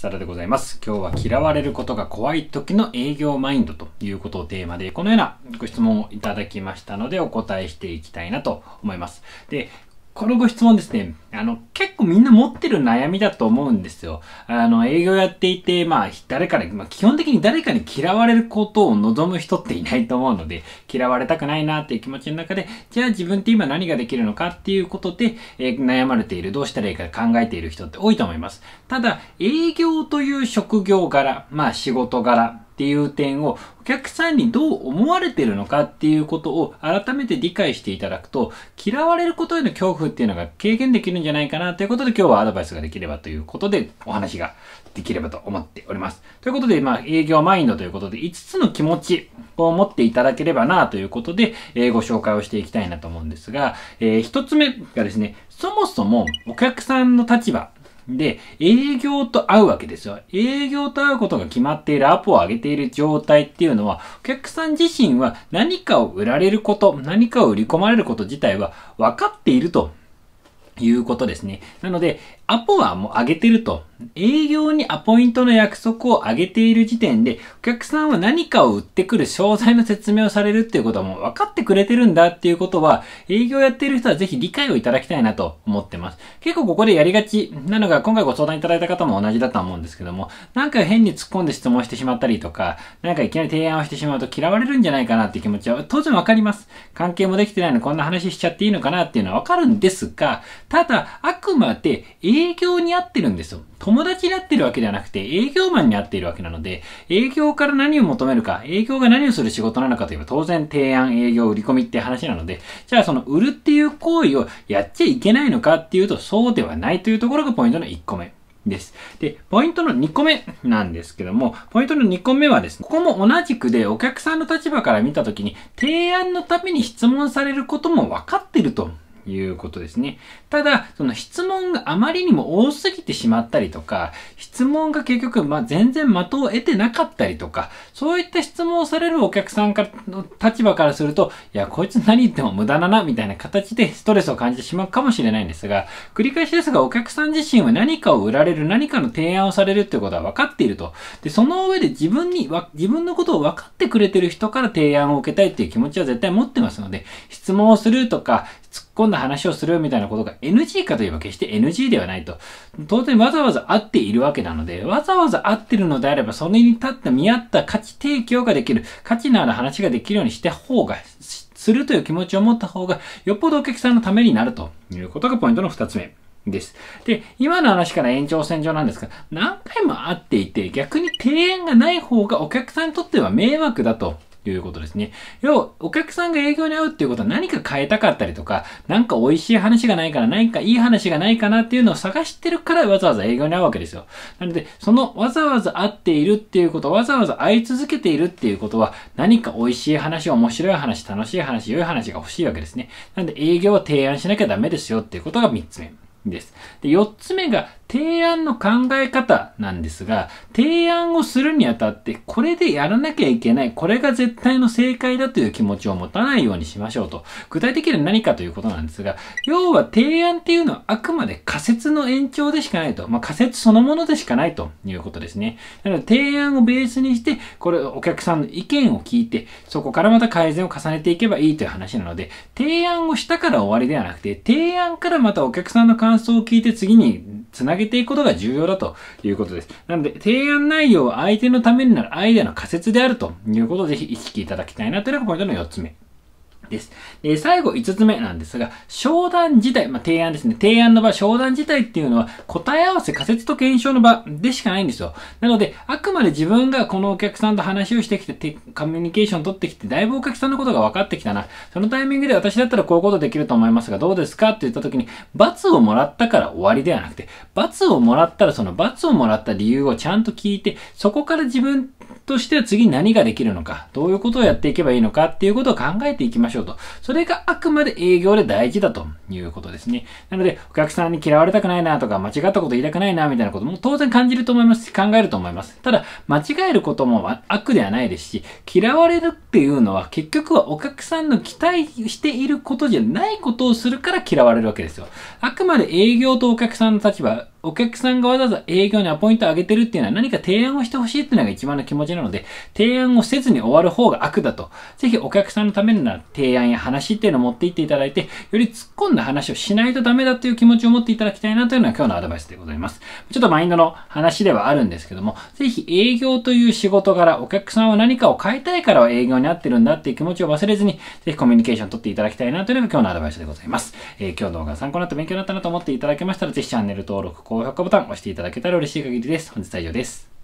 サラでございます。今日は嫌われることが怖い時の営業マインドということをテーマで、このようなご質問をいただきましたのでお答えしていきたいなと思います。で、このご質問ですね。あの、結構みんな持ってる悩みだと思うんですよ。あの、営業やっていて、まあ、誰かに、まあ、基本的に誰かに嫌われることを望む人っていないと思うので、嫌われたくないなっていう気持ちの中で、じゃあ自分って今何ができるのかっていうことで、えー、悩まれている、どうしたらいいか考えている人って多いと思います。ただ、営業という職業柄、まあ、仕事柄、っていう点をお客さんにどう思われてるのかっていうことを改めて理解していただくと嫌われることへの恐怖っていうのが軽減できるんじゃないかなということで今日はアドバイスができればということでお話ができればと思っております。ということで、まあ、営業マインドということで5つの気持ちを持っていただければなということで、えー、ご紹介をしていきたいなと思うんですが、えー、1つ目がですね、そもそもお客さんの立場で、営業と会うわけですよ。営業と会うことが決まっている、アポを上げている状態っていうのは、お客さん自身は何かを売られること、何かを売り込まれること自体は分かっているということですね。なので、アポはもう上げてると。営業にアポイントの約束を上げている時点で、お客さんは何かを売ってくる詳細の説明をされるっていうことはもう分かってくれてるんだっていうことは、営業やっている人はぜひ理解をいただきたいなと思ってます。結構ここでやりがちなのが、今回ご相談いただいた方も同じだと思うんですけども、なんか変に突っ込んで質問してしまったりとか、なんかいきなり提案をしてしまうと嫌われるんじゃないかなって気持ちは当然分かります。関係もできてないのにこんな話しちゃっていいのかなっていうのは分かるんですが、ただ、あくまで営業に合ってるんですよ。友達になってるわけではなくて、営業マンに合っているわけなので、営業から何を求めるか、営業が何をする仕事なのかといえば、当然提案、営業、売り込みって話なので、じゃあその売るっていう行為をやっちゃいけないのかっていうと、そうではないというところがポイントの1個目。です。で、ポイントの2個目なんですけども、ポイントの2個目はですね、ここも同じくでお客さんの立場から見たときに、提案のために質問されることも分かってるということですね。ただ、その質問があまりにも多すぎてしまったりとか、質問が結局、まあ、全然的を得てなかったりとか、そういった質問をされるお客さんからの立場からすると、いや、こいつ何言っても無駄だな、みたいな形でストレスを感じてしまうかもしれないんですが、繰り返しですが、お客さん自身は何かを売られる、何かの提案をされるっていうことは分かっていると。で、その上で自分に、自分のことを分かってくれてる人から提案を受けたいっていう気持ちは絶対持ってますので、質問をするとか、込んだ話をするみたいなことが NG かといえば決して NG ではないと。当然わざわざ会っているわけなので、わざわざ会ってるのであれば、それに立った見合った価値提供ができる、価値のある話ができるようにした方が、するという気持ちを持った方が、よっぽどお客さんのためになるということがポイントの2つ目。です。で、今の話から延長線上なんですが、何回も会っていて、逆に提案がない方がお客さんにとっては迷惑だということですね。要は、お客さんが営業に合うっていうことは何か変えたかったりとか、何か美味しい話がないから、何かいい話がないかなっていうのを探してるからわざわざ営業に会うわけですよ。なので、そのわざわざ会っているっていうこと、わざわざ会い続けているっていうことは、何か美味しい話、面白い話、楽しい話、良い話が欲しいわけですね。なので、営業を提案しなきゃダメですよっていうことが3つ目。です。で、4つ目が提案の考え方なんですが、提案をするにあたって、これでやらなきゃいけない、これが絶対の正解だという気持ちを持たないようにしましょうと。具体的には何かということなんですが、要は提案っていうのはあくまで仮説の延長でしかないと。まあ、仮説そのものでしかないということですね。なので提案をベースにして、これお客さんの意見を聞いて、そこからまた改善を重ねていけばいいという話なので、提案をしたから終わりではなくて、提案からまたお客さんの感想を聞いて次に繋げげていくことが重要だということです。なので、提案内容は相手のためになるアイデアの仮説であるということをぜひ意識いただきたいなというのがポイントの4つ目。です。で、最後5つ目なんですが、商談自体、まあ、提案ですね。提案の場、商談自体っていうのは答え合わせ、仮説と検証の場でしかないんですよ。なので、あくまで自分がこのお客さんと話をしてきて、コミュニケーション取ってきて、だいぶお客さんのことが分かってきたな。そのタイミングで私だったらこういうことできると思いますが、どうですかって言った時に、罰をもらったから終わりではなくて、罰をもらったらその罰をもらった理由をちゃんと聞いて、そこから自分としては次何ができるのか、どういうことをやっていけばいいのかっていうことを考えていきましょう。ょうと。それがあくまで営業で大事だということですね。なので、お客さんに嫌われたくないなとか、間違ったこと言いたくないなみたいなことも当然感じると思いますし、考えると思います。ただ、間違えることも悪ではないですし、嫌われるっていうのは結局はお客さんの期待していることじゃないことをするから嫌われるわけですよ。あくまで営業とお客さんの立場、お客さんがわざわざ営業にアポイントをあげてるっていうのは何か提案をしてほしいっていうのが一番の気持ちなので、提案をせずに終わる方が悪だと。ぜひお客さんのための提案や話っていうのを持っていっていただいて、より突っ込んだ話をしないとダメだという気持ちを持っていただきたいなというのは今日のアドバイスでございます。ちょっとマインドの話ではあるんですけども、ぜひ営業という仕事柄、お客さんは何かを変えたいからは営業に合ってるんだっていう気持ちを忘れずに、ぜひコミュニケーションを取っていただきたいなというのが今日のアドバイスでございます。えー、今日の動画が参考になった勉強になったなと思っていただけましたら、ぜひチャンネル登録、高評価ボタン押していただけたら嬉しい限りです。本日は以上です。